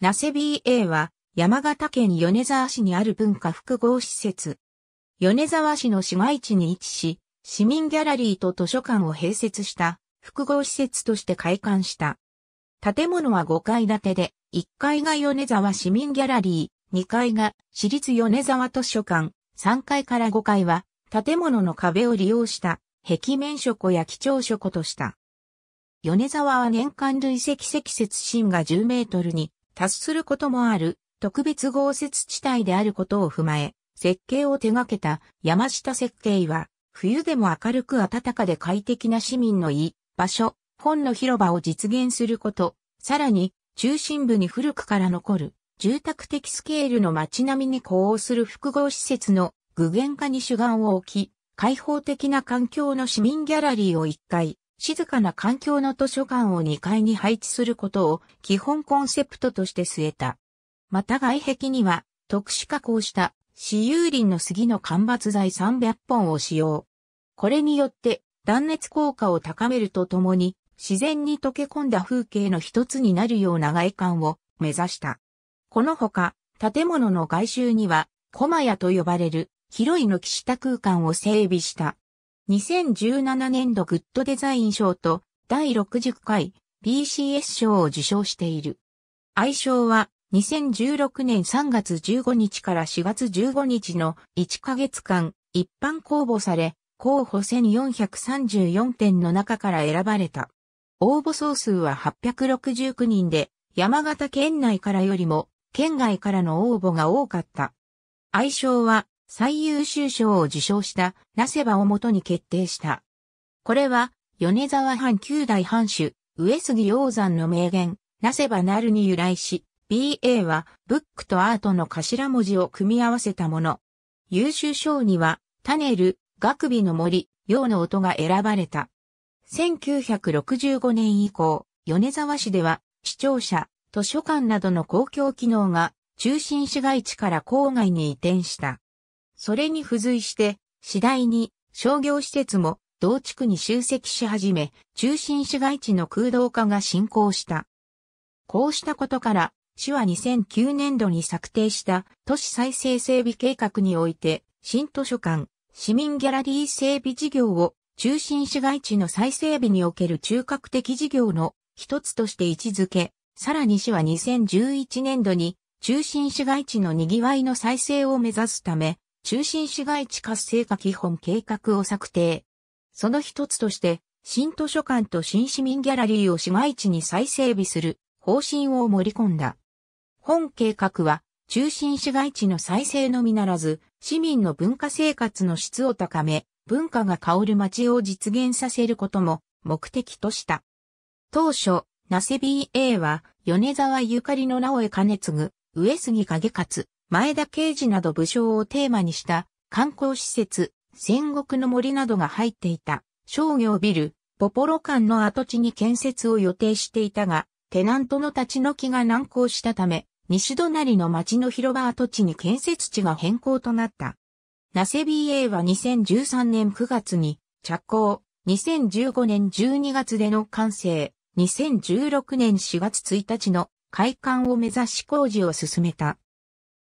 ナセ BA は山形県米沢市にある文化複合施設。米沢市の市街地に位置し、市民ギャラリーと図書館を併設した複合施設として開館した。建物は5階建てで、1階が米沢市民ギャラリー、2階が市立米沢図書館、3階から5階は建物の壁を利用した壁面書庫や基調書庫とした。米沢は年間累積積雪深が10メートルに達することもある特別豪雪地帯であることを踏まえ、設計を手掛けた山下設計は、冬でも明るく暖かで快適な市民の居、場所、本の広場を実現すること、さらに中心部に古くから残る住宅的スケールの街並みに呼応する複合施設の具現化に主眼を置き、開放的な環境の市民ギャラリーを1階、静かな環境の図書館を2階に配置することを基本コンセプトとして据えた。また外壁には特殊加工した私有林の杉の間伐材300本を使用。これによって断熱効果を高めるとともに自然に溶け込んだ風景の一つになるような外観を目指した。このほか建物の外周にはマ屋と呼ばれる広い軒下空間を整備した。2017年度グッドデザイン賞と第60回 BCS 賞を受賞している。愛称は2016年3月15日から4月15日の1ヶ月間一般公募され、候補1434点の中から選ばれた。応募総数は869人で、山形県内からよりも県外からの応募が多かった。愛称は最優秀賞を受賞したナセバをもとに決定した。これは、米沢藩九代藩主、上杉鷹山の名言、ナセバなるに由来し、BA は、ブックとアートの頭文字を組み合わせたもの。優秀賞には、タネル、学美の森、陽の音が選ばれた。1965年以降、米沢市では、視聴者、図書館などの公共機能が、中心市街地から郊外に移転した。それに付随して、次第に商業施設も同地区に集積し始め、中心市街地の空洞化が進行した。こうしたことから、市は2009年度に策定した都市再生整備計画において、新図書館、市民ギャラリー整備事業を中心市街地の再整備における中核的事業の一つとして位置づけ、さらに市は2011年度に中心市街地の賑わいの再生を目指すため、中心市街地活性化基本計画を策定。その一つとして、新図書館と新市民ギャラリーを市街地に再整備する方針を盛り込んだ。本計画は、中心市街地の再生のみならず、市民の文化生活の質を高め、文化が香る街を実現させることも目的とした。当初、ナセ BA は、米沢ゆかりの直江兼継、上杉影勝、前田刑事など武将をテーマにした観光施設、戦国の森などが入っていた商業ビル、ポポロ館の跡地に建設を予定していたが、テナントの立ち退きが難航したため、西隣の町の広場跡地に建設地が変更となった。ナセ BA は2013年9月に着工、2015年12月での完成、2016年4月1日の開館を目指し工事を進めた。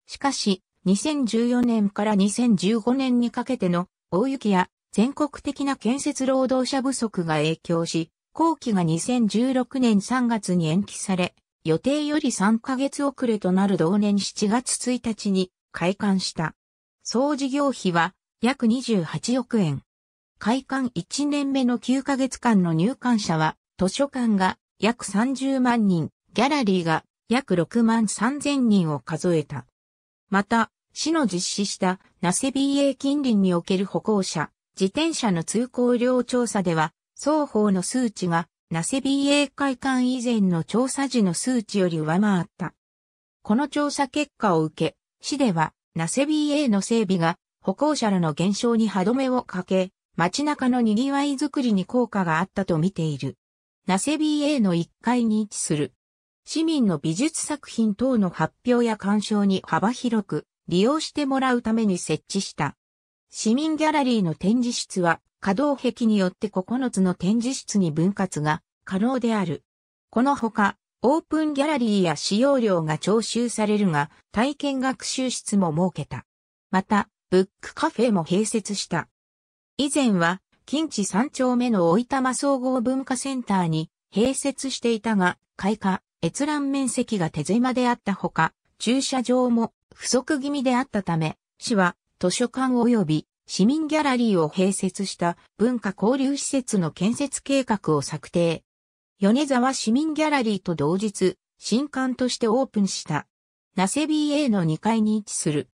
しかし、2014年から2015年にかけての大雪や全国的な建設労働者不足が影響し、後期が2016年3月に延期され、予定より3ヶ月遅れとなる同年7月1日に開館した。総事業費は約28億円。開館1年目の9ヶ月間の入館者は、図書館が約30万人、ギャラリーが約6万3000人を数えた。また、市の実施したナセ BA 近隣における歩行者、自転車の通行量調査では、双方の数値がナセ BA 会館以前の調査時の数値より上回った。この調査結果を受け、市ではナセ BA の整備が歩行者らの減少に歯止めをかけ、街中の賑わいづくりに効果があったと見ている。ナセ BA の1階に位置する市民の美術作品等の発表や鑑賞に幅広く利用してもらうために設置した。市民ギャラリーの展示室は可動壁によって9つの展示室に分割が可能である。このほか、オープンギャラリーや使用料が徴収されるが、体験学習室も設けた。また、ブックカフェも併設した。以前は、近地3丁目の大分間総合文化センターに併設していたが、開花、閲覧面積が手狭であったほか、駐車場も不足気味であったため、市は図書館及び市民ギャラリーを併設した文化交流施設の建設計画を策定。米沢市民ギャラリーと同日、新館としてオープンした。ナセ BA の2階に位置する。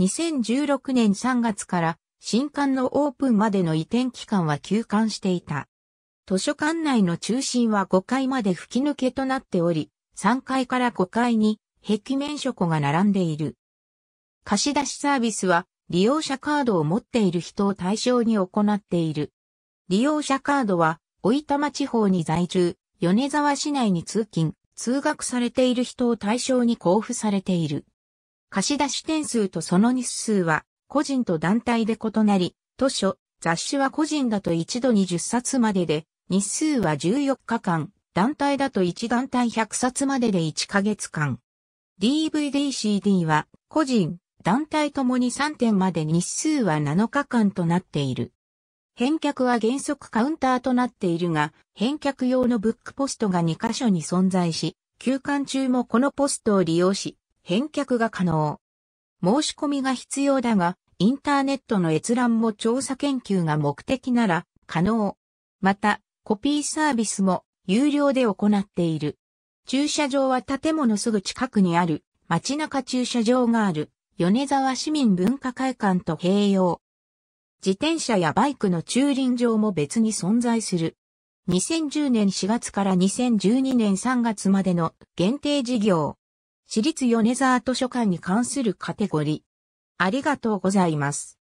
2016年3月から新館のオープンまでの移転期間は休館していた。図書館内の中心は5階まで吹き抜けとなっており、3階から5階に壁面書庫が並んでいる。貸し出しサービスは利用者カードを持っている人を対象に行っている。利用者カードは、大い地方に在住、米沢市内に通勤、通学されている人を対象に交付されている。貸し出し点数とその日数は、個人と団体で異なり、図書、雑誌は個人だと一度に10冊までで、日数は14日間、団体だと1団体100冊までで1ヶ月間。DVD CD は個人、団体ともに3点まで日数は7日間となっている。返却は原則カウンターとなっているが、返却用のブックポストが2箇所に存在し、休館中もこのポストを利用し、返却が可能。申し込みが必要だが、インターネットの閲覧も調査研究が目的なら可能。また、コピーサービスも有料で行っている。駐車場は建物すぐ近くにある街中駐車場がある米沢市民文化会館と併用。自転車やバイクの駐輪場も別に存在する。2010年4月から2012年3月までの限定事業。私立米沢図書館に関するカテゴリー。ありがとうございます。